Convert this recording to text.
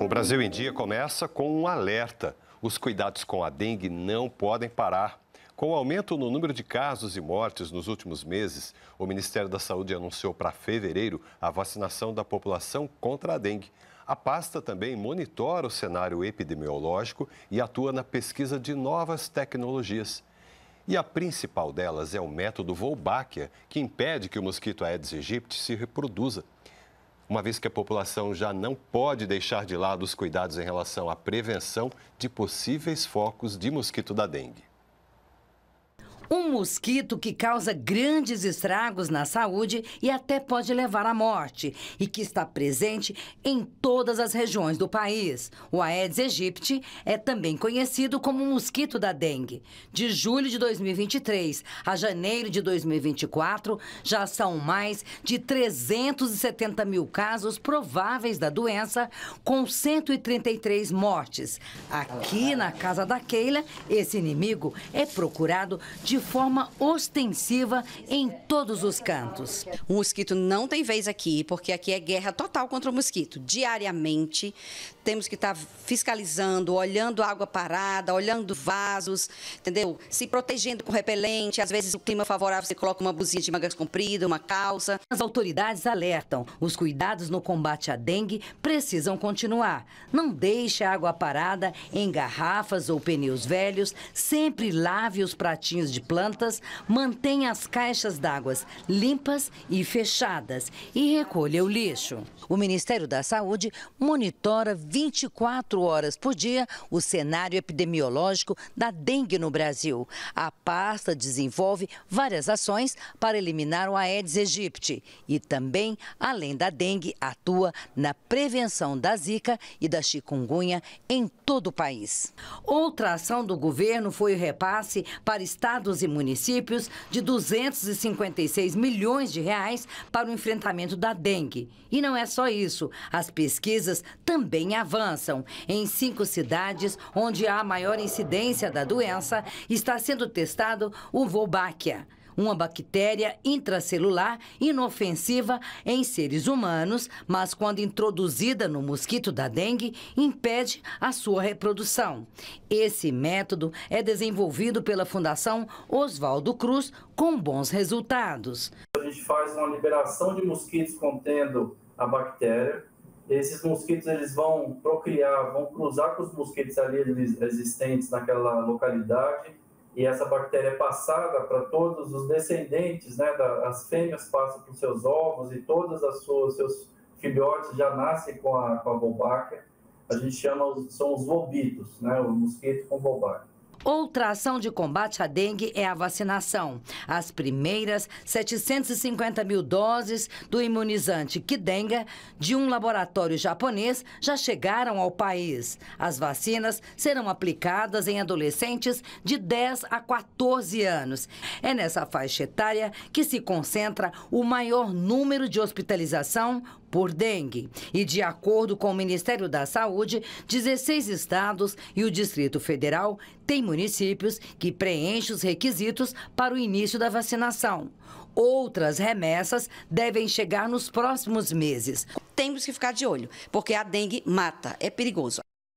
O Brasil em Dia começa com um alerta. Os cuidados com a dengue não podem parar. Com o aumento no número de casos e mortes nos últimos meses, o Ministério da Saúde anunciou para fevereiro a vacinação da população contra a dengue. A pasta também monitora o cenário epidemiológico e atua na pesquisa de novas tecnologias. E a principal delas é o método Wolbachia, que impede que o mosquito Aedes aegypti se reproduza uma vez que a população já não pode deixar de lado os cuidados em relação à prevenção de possíveis focos de mosquito da dengue. Um mosquito que causa grandes estragos na saúde e até pode levar à morte, e que está presente em todas as regiões do país. O Aedes aegypti é também conhecido como mosquito da dengue. De julho de 2023 a janeiro de 2024, já são mais de 370 mil casos prováveis da doença, com 133 mortes. Aqui na casa da Keila, esse inimigo é procurado de de forma ostensiva em todos os cantos. O mosquito não tem vez aqui, porque aqui é guerra total contra o mosquito. Diariamente temos que estar fiscalizando, olhando água parada, olhando vasos, entendeu? Se protegendo com repelente, às vezes o clima favorável você coloca uma blusinha de mangas compridas, uma calça. As autoridades alertam, os cuidados no combate à dengue precisam continuar. Não deixe a água parada em garrafas ou pneus velhos, sempre lave os pratinhos de plantas, mantenha as caixas d'água limpas e fechadas e recolha o lixo. O Ministério da Saúde monitora 24 horas por dia o cenário epidemiológico da dengue no Brasil. A pasta desenvolve várias ações para eliminar o Aedes aegypti e também, além da dengue, atua na prevenção da zika e da chikungunya em todo o país. Outra ação do governo foi o repasse para estados estados e municípios de 256 milhões de reais para o enfrentamento da dengue. E não é só isso, as pesquisas também avançam. Em cinco cidades onde há maior incidência da doença, está sendo testado o Wolbachia uma bactéria intracelular inofensiva em seres humanos, mas quando introduzida no mosquito da dengue, impede a sua reprodução. Esse método é desenvolvido pela Fundação Oswaldo Cruz com bons resultados. A gente faz uma liberação de mosquitos contendo a bactéria. Esses mosquitos eles vão procriar, vão cruzar com os mosquitos ali existentes naquela localidade e essa bactéria é passada para todos os descendentes, né? Da, as fêmeas passam para os seus ovos e todas as suas seus filhotes já nascem com a com a bobaca. A gente chama são os vobitos, né? O mosquito com bobaca. Outra ação de combate à dengue é a vacinação. As primeiras 750 mil doses do imunizante Kidenga, de um laboratório japonês, já chegaram ao país. As vacinas serão aplicadas em adolescentes de 10 a 14 anos. É nessa faixa etária que se concentra o maior número de hospitalização por dengue. E de acordo com o Ministério da Saúde, 16 estados e o Distrito Federal têm municípios que preenchem os requisitos para o início da vacinação. Outras remessas devem chegar nos próximos meses. Temos que ficar de olho, porque a dengue mata, é perigoso.